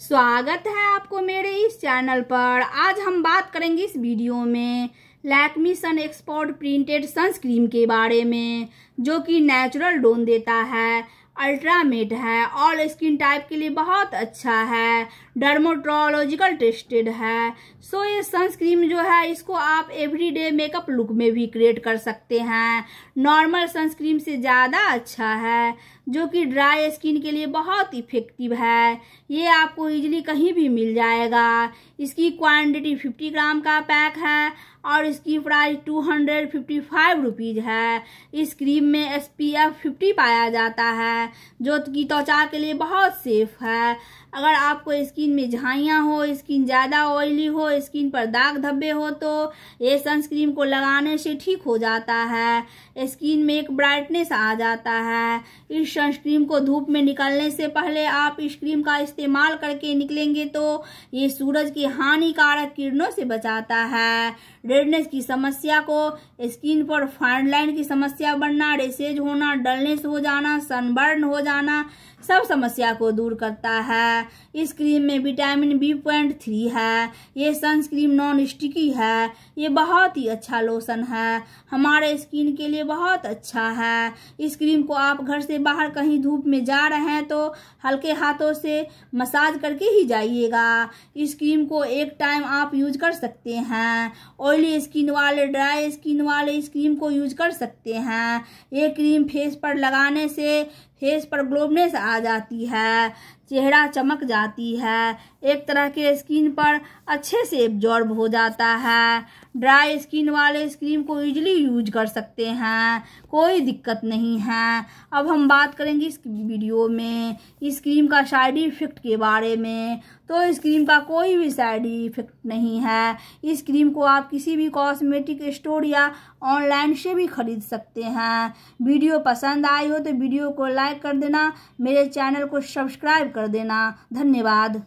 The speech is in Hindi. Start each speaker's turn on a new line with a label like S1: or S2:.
S1: स्वागत है आपको मेरे इस चैनल पर आज हम बात करेंगे इस वीडियो में Lakme sun expert tinted sunscreen के बारे में जो कि नेचुरल डोन देता है अल्ट्रा मिड है ऑल स्किन टाइप के लिए बहुत अच्छा है डर्मोट्रोलॉजिकल टेस्टेड है सो ये सनस्क्रीन जो है इसको आप एवरीडे मेकअप लुक में भी क्रिएट कर सकते हैं नॉर्मल सनस्क्रीन से ज़्यादा अच्छा है जो कि ड्राई स्किन के लिए बहुत इफ़ेक्टिव है ये आपको इजीली कहीं भी मिल जाएगा इसकी क्वांटिटी 50 ग्राम का पैक है और इसकी price two hundred fifty five rupees है इस क्रीम में एस पी एफ फिफ्टी पाया जाता है जो की त्वचा के लिए बहुत सेफ है अगर आपको स्किन में झाइयाँ हो स्किन ज़्यादा ऑयली हो स्किन पर दाग धब्बे हो तो ये सनस्क्रीन को लगाने से ठीक हो जाता है स्किन में एक ब्राइटनेस आ जाता है इस सनस्क्रीन को धूप में निकलने से पहले आप इस क्रीम का इस्तेमाल करके निकलेंगे तो ये सूरज की हानिकारक किरणों से बचाता है रेडनेस की समस्या को स्किन पर फाइन लाइन की समस्या बनना रेसेज होना डलनेस हो जाना सनबर्न कारण हो जाना सब समस्या को दूर करता है इस क्रीम में विटामिन बी पॉइंट थ्री है ये सनस्क्रीम नॉन स्टिकी है ये बहुत ही अच्छा लोशन है हमारे स्किन के लिए बहुत अच्छा है इस क्रीम को आप घर से बाहर कहीं धूप में जा रहे हैं तो हल्के हाथों से मसाज करके ही जाइएगा इस क्रीम को एक टाइम आप यूज कर सकते हैं ऑयली स्किन वाले ड्राई स्किन वाले इस क्रीम को यूज कर सकते हैं ये क्रीम फेस पर लगाने से फेस पर ग्लोबनेस आ जाती है चेहरा चमक जाती है एक तरह के स्किन पर अच्छे से एब्जॉर्ब हो जाता है ड्राई स्किन वाले इस क्रीम को ईजिली यूज कर सकते हैं कोई दिक्कत नहीं है अब हम बात करेंगे इस वीडियो में इस क्रीम का साइड इफेक्ट के बारे में तो इस क्रीम का कोई भी साइड इफेक्ट नहीं है इस क्रीम को आप किसी भी कॉस्मेटिक स्टोर या ऑनलाइन से भी खरीद सकते हैं वीडियो पसंद आई हो तो वीडियो को लाइक कर देना मेरे चैनल को सब्सक्राइब कर देना धन्यवाद